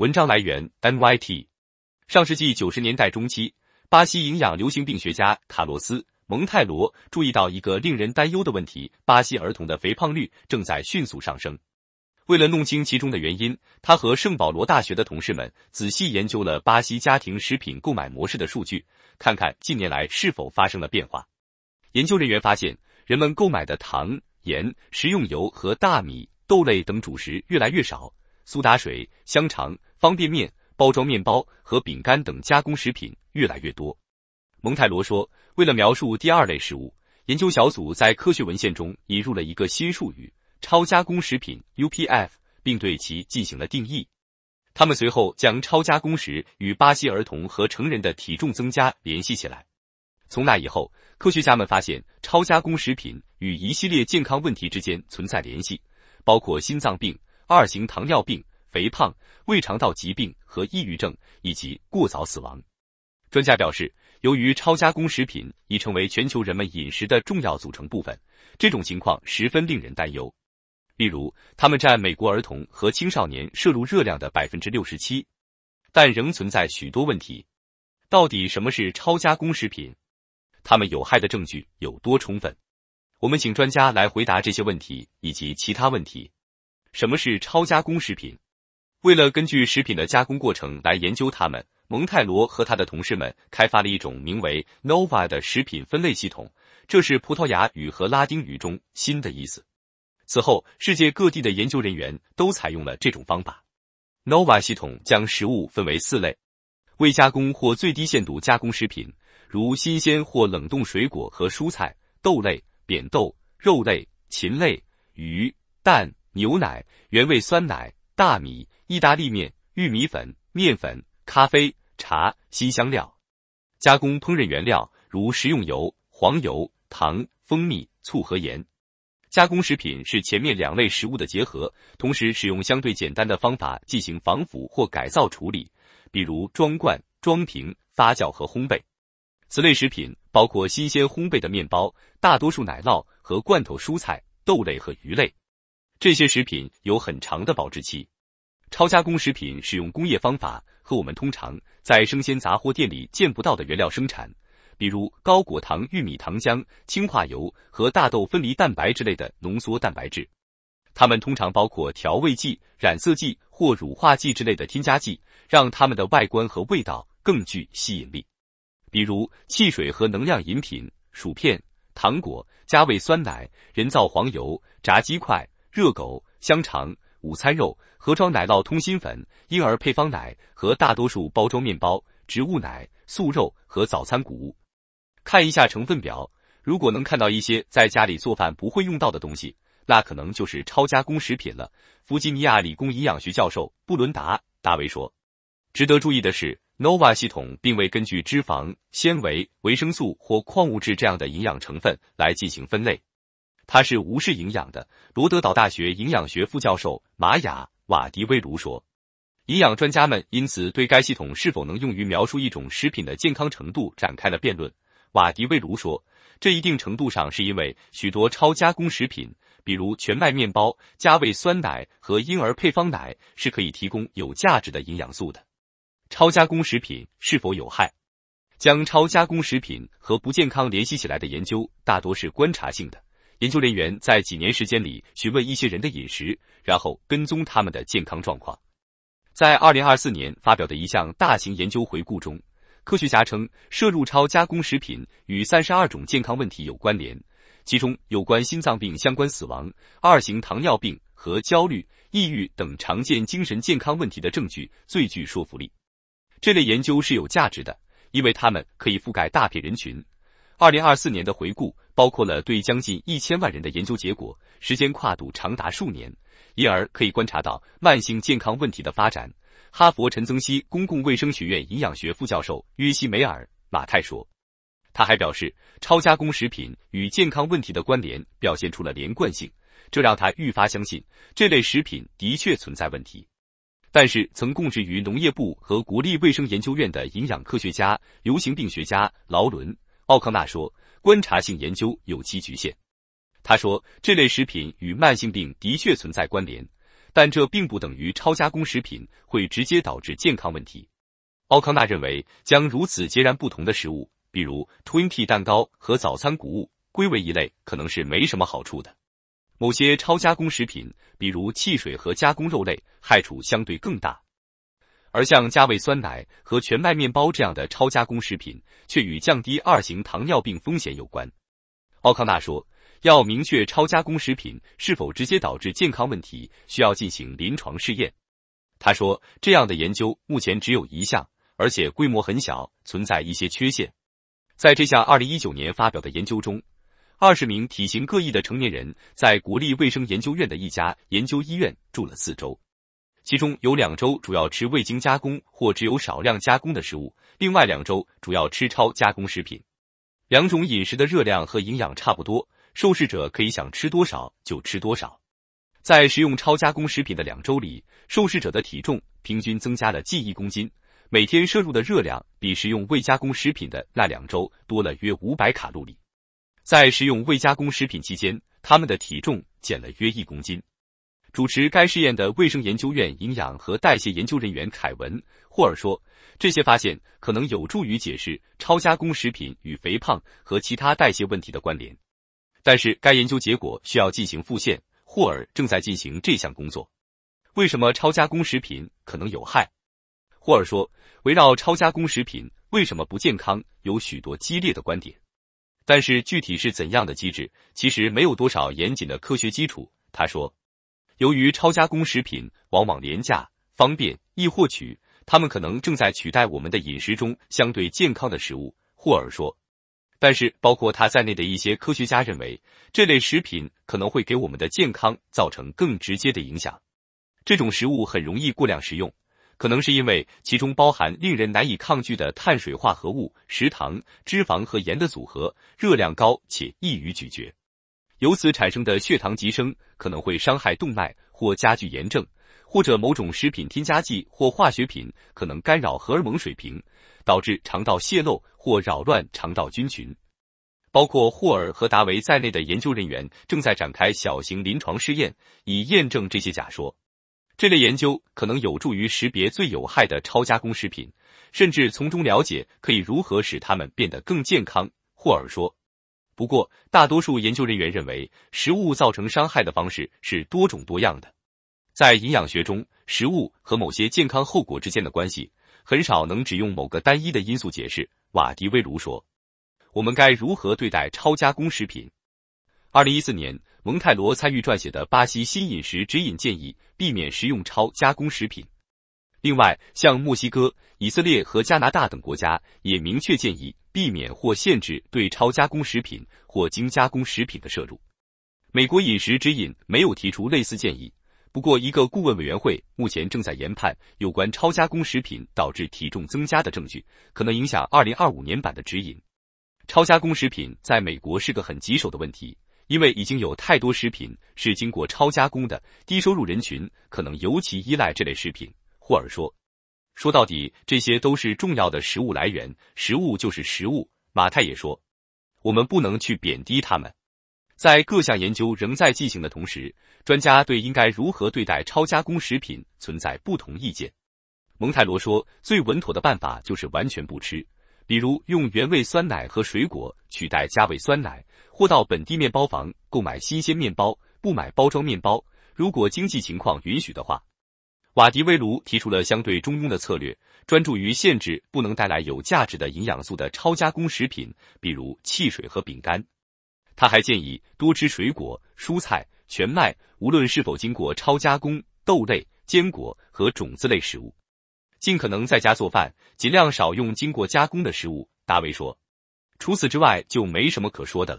文章来源：NYT。上世纪九十年代中期，巴西营养流行病学家卡洛斯·蒙泰罗注意到一个令人担忧的问题：巴西儿童的肥胖率正在迅速上升。为了弄清其中的原因，他和圣保罗大学的同事们仔细研究了巴西家庭食品购买模式的数据，看看近年来是否发生了变化。研究人员发现，人们购买的糖、盐、食用油和大米、豆类等主食越来越少。苏打水、香肠、方便面、包装面包和饼干等加工食品越来越多。蒙泰罗说：“为了描述第二类食物，研究小组在科学文献中引入了一个新术语——超加工食品 （U.P.F.），并对其进行了定义。他们随后将超加工食与巴西儿童和成人的体重增加联系起来。从那以后，科学家们发现超加工食品与一系列健康问题之间存在联系，包括心脏病。”二型糖尿病、肥胖、胃肠道疾病和抑郁症，以及过早死亡。专家表示，由于超加工食品已成为全球人们饮食的重要组成部分，这种情况十分令人担忧。例如，它们占美国儿童和青少年摄入热量的百分之六十七，但仍存在许多问题。到底什么是超加工食品？它们有害的证据有多充分？我们请专家来回答这些问题以及其他问题。什么是超加工食品？为了根据食品的加工过程来研究它们，蒙泰罗和他的同事们开发了一种名为 Nova 的食品分类系统，这是葡萄牙语和拉丁语中“新的”意思。此后，世界各地的研究人员都采用了这种方法。Nova 系统将食物分为四类：未加工或最低限度加工食品，如新鲜或冷冻水果和蔬菜、豆类、扁豆、肉类、禽类、鱼、蛋。牛奶、原味酸奶、大米、意大利面、玉米粉、面粉、咖啡、茶、新香料。加工烹饪原料如食用油、黄油、糖、蜂蜜、醋和盐。加工食品是前面两类食物的结合，同时使用相对简单的方法进行防腐或改造处理，比如装罐、装瓶、发酵和烘焙。此类食品包括新鲜烘焙的面包、大多数奶酪和罐头蔬菜、豆类和鱼类。这些食品有很长的保质期。超加工食品使用工业方法和我们通常在生鲜杂货店里见不到的原料生产，比如高果糖玉米糖浆、氢化油和大豆分离蛋白之类的浓缩蛋白质。它们通常包括调味剂、染色剂或乳化剂之类的添加剂，让它们的外观和味道更具吸引力。比如汽水和能量饮品、薯片、糖果、加味酸奶、人造黄油、炸鸡块。热狗、香肠、午餐肉、盒装奶酪、通心粉、婴儿配方奶和大多数包装面包、植物奶、素肉和早餐谷物。看一下成分表，如果能看到一些在家里做饭不会用到的东西，那可能就是超加工食品了。弗吉尼亚理工营养学教授布伦达·达维说：“值得注意的是，Nova 系统并未根据脂肪、纤维、维生素或矿物质这样的营养成分来进行分类。”他是无视营养的。罗德岛大学营养学副教授玛雅·瓦迪威卢说：“营养专家们因此对该系统是否能用于描述一种食品的健康程度展开了辩论。”瓦迪威卢说：“这一定程度上是因为许多超加工食品，比如全麦面包、加味酸奶和婴儿配方奶，是可以提供有价值的营养素的。超加工食品是否有害？将超加工食品和不健康联系起来的研究大多是观察性的。”研究人员在几年时间里询问一些人的饮食，然后跟踪他们的健康状况。在二零二四年发表的一项大型研究回顾中，科学家称摄入超加工食品与三十二种健康问题有关联，其中有关心脏病相关死亡、二型糖尿病和焦虑、抑郁等常见精神健康问题的证据最具说服力。这类研究是有价值的，因为它们可以覆盖大片人群。二零二四年的回顾包括了对将近一千万人的研究结果，时间跨度长达数年，因而可以观察到慢性健康问题的发展。哈佛陈曾熙公共卫生学院营养学副教授约西梅尔·马泰说。他还表示，超加工食品与健康问题的关联表现出了连贯性，这让他愈发相信这类食品的确存在问题。但是，曾供职于农业部和国立卫生研究院的营养科学家、流行病学家劳伦。奥康纳说，观察性研究有其局限。他说，这类食品与慢性病的确存在关联，但这并不等于超加工食品会直接导致健康问题。奥康纳认为，将如此截然不同的食物，比如 Twinkie 蛋糕和早餐谷物，归为一类，可能是没什么好处的。某些超加工食品，比如汽水和加工肉类，害处相对更大。而像加味酸奶和全麦面包这样的超加工食品，却与降低二型糖尿病风险有关。奥康纳说，要明确超加工食品是否直接导致健康问题，需要进行临床试验。他说，这样的研究目前只有一项，而且规模很小，存在一些缺陷。在这项二零一九年发表的研究中，二十名体型各异的成年人在国立卫生研究院的一家研究医院住了四周。其中有两周主要吃未经加工或只有少量加工的食物，另外两周主要吃超加工食品。两种饮食的热量和营养差不多，受试者可以想吃多少就吃多少。在食用超加工食品的两周里，受试者的体重平均增加了近一公斤，每天摄入的热量比食用未加工食品的那两周多了约五百卡路里。在食用未加工食品期间，他们的体重减了约一公斤。主持该试验的卫生研究院营养和代谢研究人员凯文·霍尔说：“这些发现可能有助于解释超加工食品与肥胖和其他代谢问题的关联。”但是，该研究结果需要进行复现，霍尔正在进行这项工作。为什么超加工食品可能有害？霍尔说：“围绕超加工食品为什么不健康，有许多激烈的观点，但是具体是怎样的机制，其实没有多少严谨的科学基础。”他说。由于超加工食品往往廉价、方便、易获取，它们可能正在取代我们的饮食中相对健康的食物。霍尔说。但是，包括他在内的一些科学家认为，这类食品可能会给我们的健康造成更直接的影响。这种食物很容易过量食用，可能是因为其中包含令人难以抗拒的碳水化合物、食糖、脂肪和盐的组合，热量高且易于咀嚼。由此产生的血糖急升可能会伤害动脉或加剧炎症，或者某种食品添加剂或化学品可能干扰荷尔蒙水平，导致肠道泄漏或扰乱肠道菌群。包括霍尔和达维在内的研究人员正在展开小型临床试验，以验证这些假说。这类研究可能有助于识别最有害的超加工食品，甚至从中了解可以如何使它们变得更健康。霍尔说。不过，大多数研究人员认为，食物造成伤害的方式是多种多样的。在营养学中，食物和某些健康后果之间的关系很少能只用某个单一的因素解释。瓦迪威卢说：“我们该如何对待超加工食品？”二零一四年，蒙泰罗参与撰写的巴西新饮食指引建议避免食用超加工食品。另外，像墨西哥、以色列和加拿大等国家也明确建议。避免或限制对超加工食品或精加工食品的摄入。美国饮食指引没有提出类似建议。不过，一个顾问委员会目前正在研判有关超加工食品导致体重增加的证据，可能影响2025年版的指引。超加工食品在美国是个很棘手的问题，因为已经有太多食品是经过超加工的，低收入人群可能尤其依赖这类食品。霍尔说。说到底，这些都是重要的食物来源。食物就是食物。马太也说，我们不能去贬低他们。在各项研究仍在进行的同时，专家对应该如何对待超加工食品存在不同意见。蒙泰罗说，最稳妥的办法就是完全不吃，比如用原味酸奶和水果取代加味酸奶，或到本地面包房购买新鲜面包，不买包装面包。如果经济情况允许的话。瓦迪威卢提出了相对中庸的策略，专注于限制不能带来有价值的营养素的超加工食品，比如汽水和饼干。他还建议多吃水果、蔬菜、全麦，无论是否经过超加工；豆类、坚果和种子类食物。尽可能在家做饭，尽量少用经过加工的食物。达维说，除此之外就没什么可说的了。